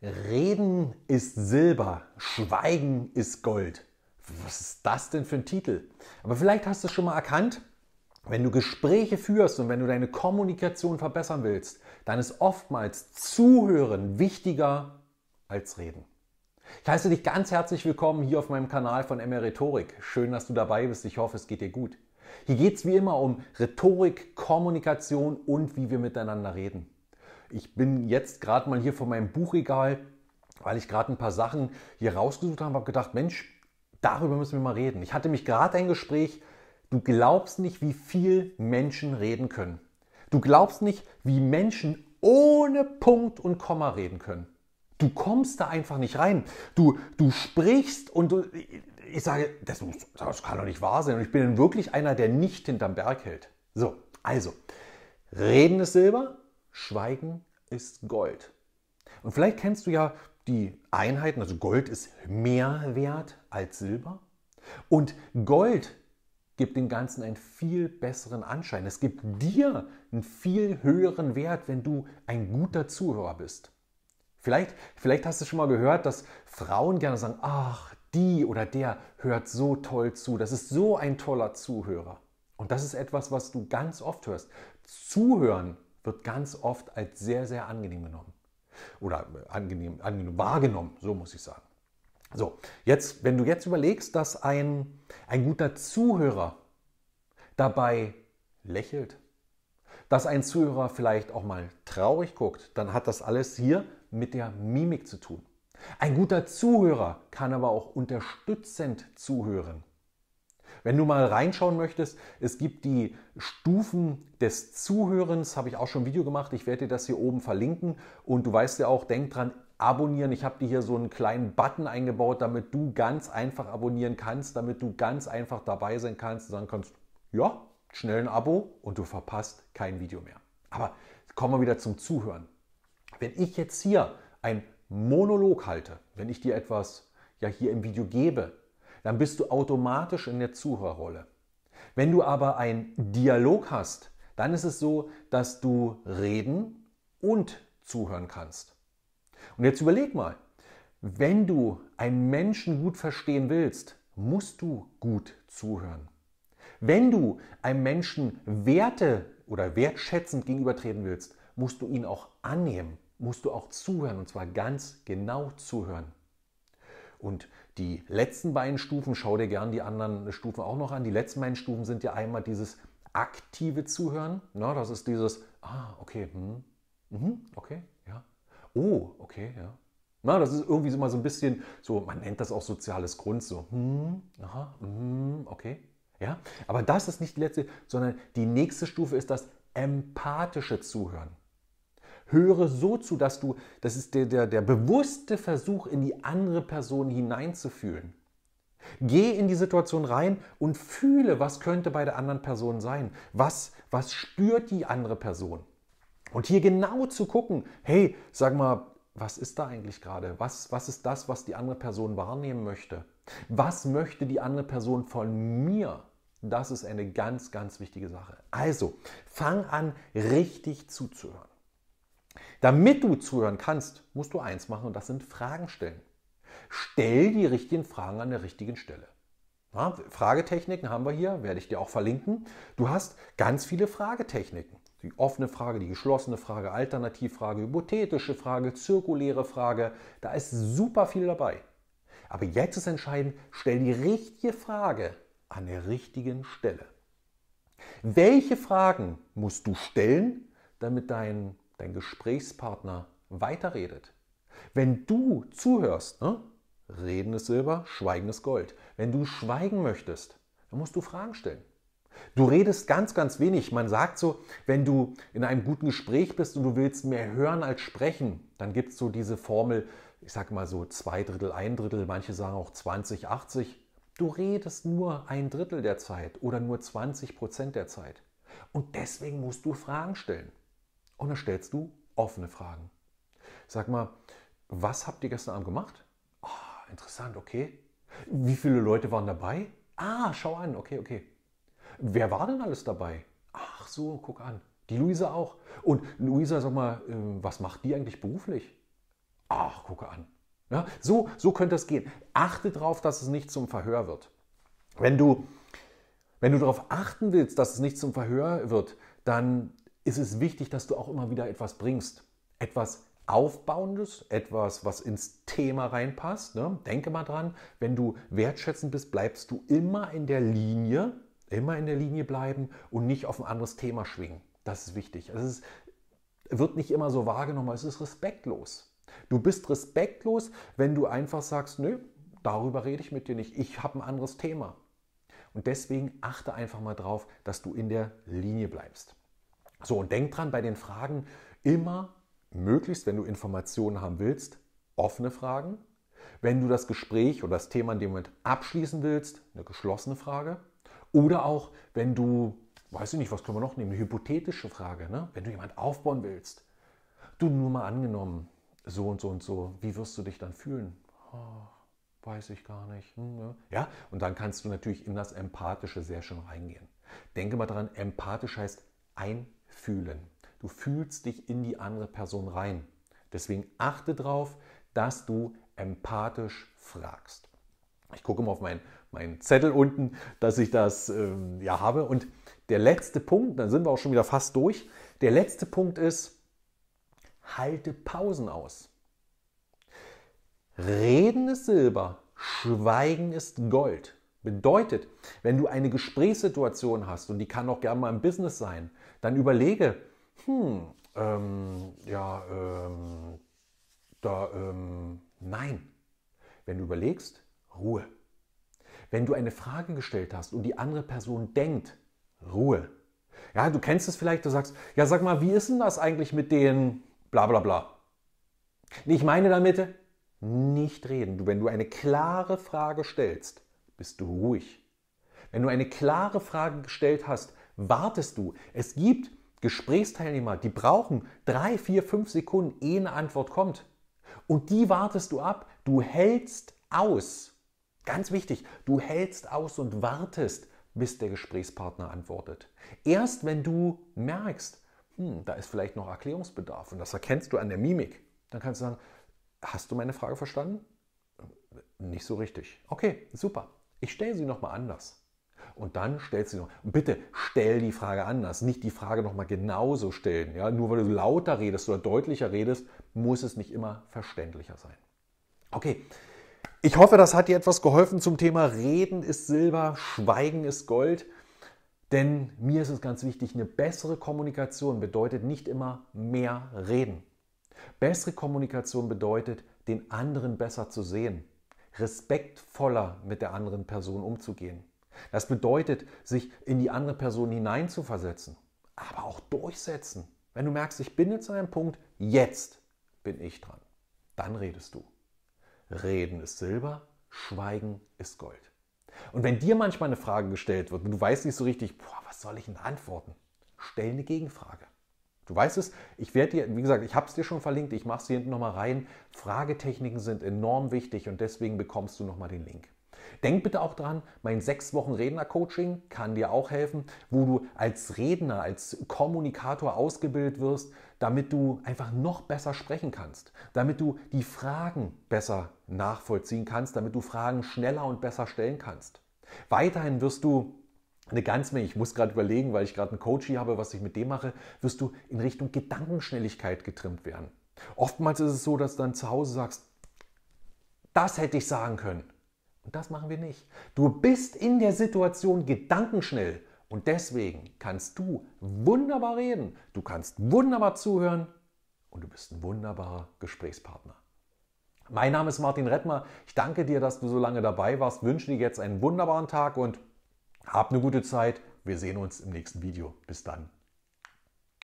Reden ist Silber, Schweigen ist Gold. Was ist das denn für ein Titel? Aber vielleicht hast du es schon mal erkannt, wenn du Gespräche führst und wenn du deine Kommunikation verbessern willst, dann ist oftmals Zuhören wichtiger als Reden. Ich heiße dich ganz herzlich willkommen hier auf meinem Kanal von MR Rhetorik. Schön, dass du dabei bist. Ich hoffe, es geht dir gut. Hier geht es wie immer um Rhetorik, Kommunikation und wie wir miteinander reden. Ich bin jetzt gerade mal hier vor meinem Buchregal, weil ich gerade ein paar Sachen hier rausgesucht habe, habe gedacht, Mensch, darüber müssen wir mal reden. Ich hatte mich gerade ein Gespräch, du glaubst nicht, wie viel Menschen reden können. Du glaubst nicht, wie Menschen ohne Punkt und Komma reden können. Du kommst da einfach nicht rein. Du, du sprichst und du, ich sage, das, das kann doch nicht wahr sein. Und ich bin wirklich einer, der nicht hinterm Berg hält. So, also, reden ist Silber, schweigen ist Gold. Und vielleicht kennst du ja die Einheiten, also Gold ist mehr wert als Silber. Und Gold gibt dem Ganzen einen viel besseren Anschein. Es gibt dir einen viel höheren Wert, wenn du ein guter Zuhörer bist. Vielleicht, vielleicht hast du schon mal gehört, dass Frauen gerne sagen, ach, die oder der hört so toll zu, das ist so ein toller Zuhörer. Und das ist etwas, was du ganz oft hörst. Zuhören wird ganz oft als sehr, sehr angenehm genommen. Oder äh, angenehm, angenehm wahrgenommen, so muss ich sagen. So, jetzt, wenn du jetzt überlegst, dass ein, ein guter Zuhörer dabei lächelt, dass ein Zuhörer vielleicht auch mal traurig guckt, dann hat das alles hier mit der Mimik zu tun. Ein guter Zuhörer kann aber auch unterstützend zuhören. Wenn du mal reinschauen möchtest, es gibt die Stufen des Zuhörens, habe ich auch schon ein Video gemacht. Ich werde dir das hier oben verlinken und du weißt ja auch, denk dran, abonnieren. Ich habe dir hier so einen kleinen Button eingebaut, damit du ganz einfach abonnieren kannst, damit du ganz einfach dabei sein kannst und sagen kannst, ja, schnell ein Abo und du verpasst kein Video mehr. Aber kommen wir wieder zum Zuhören. Wenn ich jetzt hier ein Monolog halte, wenn ich dir etwas ja hier im Video gebe, dann bist du automatisch in der Zuhörrolle. Wenn du aber einen Dialog hast, dann ist es so, dass du reden und zuhören kannst. Und jetzt überleg mal, wenn du einen Menschen gut verstehen willst, musst du gut zuhören. Wenn du einem Menschen Werte oder wertschätzend gegenübertreten willst, musst du ihn auch annehmen, musst du auch zuhören und zwar ganz genau zuhören. Und die letzten beiden Stufen, schau dir gerne die anderen Stufen auch noch an. Die letzten beiden Stufen sind ja einmal dieses aktive Zuhören. Na, ne? das ist dieses, ah, okay, hm, mhm, okay, ja. Oh, okay, ja. Na, das ist irgendwie so mal so ein bisschen so, man nennt das auch soziales Grund, so, hm, aha, hm, okay. Ja, aber das ist nicht die letzte, sondern die nächste Stufe ist das empathische Zuhören höre so zu, dass du, das ist der, der, der bewusste Versuch, in die andere Person hineinzufühlen. Geh in die Situation rein und fühle, was könnte bei der anderen Person sein. Was, was spürt die andere Person? Und hier genau zu gucken, hey, sag mal, was ist da eigentlich gerade? Was, was ist das, was die andere Person wahrnehmen möchte? Was möchte die andere Person von mir? Das ist eine ganz, ganz wichtige Sache. Also, fang an, richtig zuzuhören. Damit du zuhören kannst, musst du eins machen und das sind Fragen stellen. Stell die richtigen Fragen an der richtigen Stelle. Na, Fragetechniken haben wir hier, werde ich dir auch verlinken. Du hast ganz viele Fragetechniken. Die offene Frage, die geschlossene Frage, Alternativfrage, hypothetische Frage, zirkuläre Frage. Da ist super viel dabei. Aber jetzt ist entscheidend, stell die richtige Frage an der richtigen Stelle. Welche Fragen musst du stellen, damit dein dein Gesprächspartner weiterredet. Wenn du zuhörst, ne? Reden ist Silber, Schweigen ist Gold. Wenn du schweigen möchtest, dann musst du Fragen stellen. Du redest ganz, ganz wenig. Man sagt so, wenn du in einem guten Gespräch bist und du willst mehr hören als sprechen, dann gibt es so diese Formel, ich sage mal so zwei Drittel, ein Drittel, manche sagen auch 20, 80. Du redest nur ein Drittel der Zeit oder nur 20 Prozent der Zeit. Und deswegen musst du Fragen stellen. Und dann stellst du offene Fragen. Sag mal, was habt ihr gestern Abend gemacht? Oh, interessant, okay. Wie viele Leute waren dabei? Ah, schau an, okay, okay. Wer war denn alles dabei? Ach so, guck an. Die Luisa auch. Und Luisa, sag mal, ähm, was macht die eigentlich beruflich? Ach, gucke an. Ja, so, so könnte es gehen. Achte darauf, dass es nicht zum Verhör wird. Wenn du, wenn du darauf achten willst, dass es nicht zum Verhör wird, dann ist es wichtig, dass du auch immer wieder etwas bringst. Etwas Aufbauendes, etwas, was ins Thema reinpasst. Ne? Denke mal dran, wenn du wertschätzend bist, bleibst du immer in der Linie, immer in der Linie bleiben und nicht auf ein anderes Thema schwingen. Das ist wichtig. es ist, wird nicht immer so wahrgenommen, es ist respektlos. Du bist respektlos, wenn du einfach sagst, nö, darüber rede ich mit dir nicht, ich habe ein anderes Thema. Und deswegen achte einfach mal drauf, dass du in der Linie bleibst. So, und denk dran bei den Fragen immer möglichst, wenn du Informationen haben willst, offene Fragen. Wenn du das Gespräch oder das Thema in dem Moment abschließen willst, eine geschlossene Frage. Oder auch, wenn du, weiß ich nicht, was können wir noch nehmen, eine hypothetische Frage, ne? wenn du jemand aufbauen willst. Du nur mal angenommen, so und so und so, wie wirst du dich dann fühlen? Oh, weiß ich gar nicht. Hm, ja. Ne? ja, und dann kannst du natürlich in das Empathische sehr schön reingehen. Denke mal dran, empathisch heißt ein fühlen. Du fühlst dich in die andere Person rein. Deswegen achte darauf, dass du empathisch fragst. Ich gucke mal auf meinen mein Zettel unten, dass ich das ähm, ja habe. Und der letzte Punkt, dann sind wir auch schon wieder fast durch. Der letzte Punkt ist, halte Pausen aus. Reden ist Silber, Schweigen ist Gold. Bedeutet, wenn du eine Gesprächssituation hast, und die kann auch gerne mal im Business sein, dann überlege, hm, ähm, ja, ähm, da, ähm, nein. Wenn du überlegst, Ruhe. Wenn du eine Frage gestellt hast und die andere Person denkt, Ruhe. Ja, du kennst es vielleicht, du sagst, ja, sag mal, wie ist denn das eigentlich mit den bla bla bla? Ich meine damit, nicht reden. Du, wenn du eine klare Frage stellst, bist du ruhig. Wenn du eine klare Frage gestellt hast, wartest du. Es gibt Gesprächsteilnehmer, die brauchen drei, vier, fünf Sekunden, ehe eine Antwort kommt. Und die wartest du ab. Du hältst aus. Ganz wichtig, du hältst aus und wartest, bis der Gesprächspartner antwortet. Erst wenn du merkst, hm, da ist vielleicht noch Erklärungsbedarf und das erkennst du an der Mimik, dann kannst du sagen, hast du meine Frage verstanden? Nicht so richtig. Okay, super. Ich stelle sie nochmal anders. Und dann stellst du noch, bitte stell die Frage anders, nicht die Frage nochmal genauso stellen. Ja? Nur weil du lauter redest oder deutlicher redest, muss es nicht immer verständlicher sein. Okay, ich hoffe, das hat dir etwas geholfen zum Thema Reden ist Silber, Schweigen ist Gold. Denn mir ist es ganz wichtig, eine bessere Kommunikation bedeutet nicht immer mehr reden. Bessere Kommunikation bedeutet, den anderen besser zu sehen, respektvoller mit der anderen Person umzugehen. Das bedeutet, sich in die andere Person hineinzuversetzen, aber auch durchsetzen. Wenn du merkst, ich bin jetzt an einem Punkt, jetzt bin ich dran. Dann redest du. Reden ist Silber, Schweigen ist Gold. Und wenn dir manchmal eine Frage gestellt wird und du weißt nicht so richtig, boah, was soll ich denn antworten? Stell eine Gegenfrage. Du weißt es, ich werde dir, wie gesagt, ich habe es dir schon verlinkt, ich mache es hier hinten nochmal rein. Fragetechniken sind enorm wichtig und deswegen bekommst du nochmal den Link. Denk bitte auch dran, mein sechs Wochen Redner-Coaching kann dir auch helfen, wo du als Redner, als Kommunikator ausgebildet wirst, damit du einfach noch besser sprechen kannst, damit du die Fragen besser nachvollziehen kannst, damit du Fragen schneller und besser stellen kannst. Weiterhin wirst du eine ganze Menge, ich muss gerade überlegen, weil ich gerade einen Coach hier habe, was ich mit dem mache, wirst du in Richtung Gedankenschnelligkeit getrimmt werden. Oftmals ist es so, dass du dann zu Hause sagst, das hätte ich sagen können. Und das machen wir nicht. Du bist in der Situation gedankenschnell und deswegen kannst du wunderbar reden, du kannst wunderbar zuhören und du bist ein wunderbarer Gesprächspartner. Mein Name ist Martin Rettmer. Ich danke dir, dass du so lange dabei warst. Wünsche dir jetzt einen wunderbaren Tag und hab eine gute Zeit. Wir sehen uns im nächsten Video. Bis dann.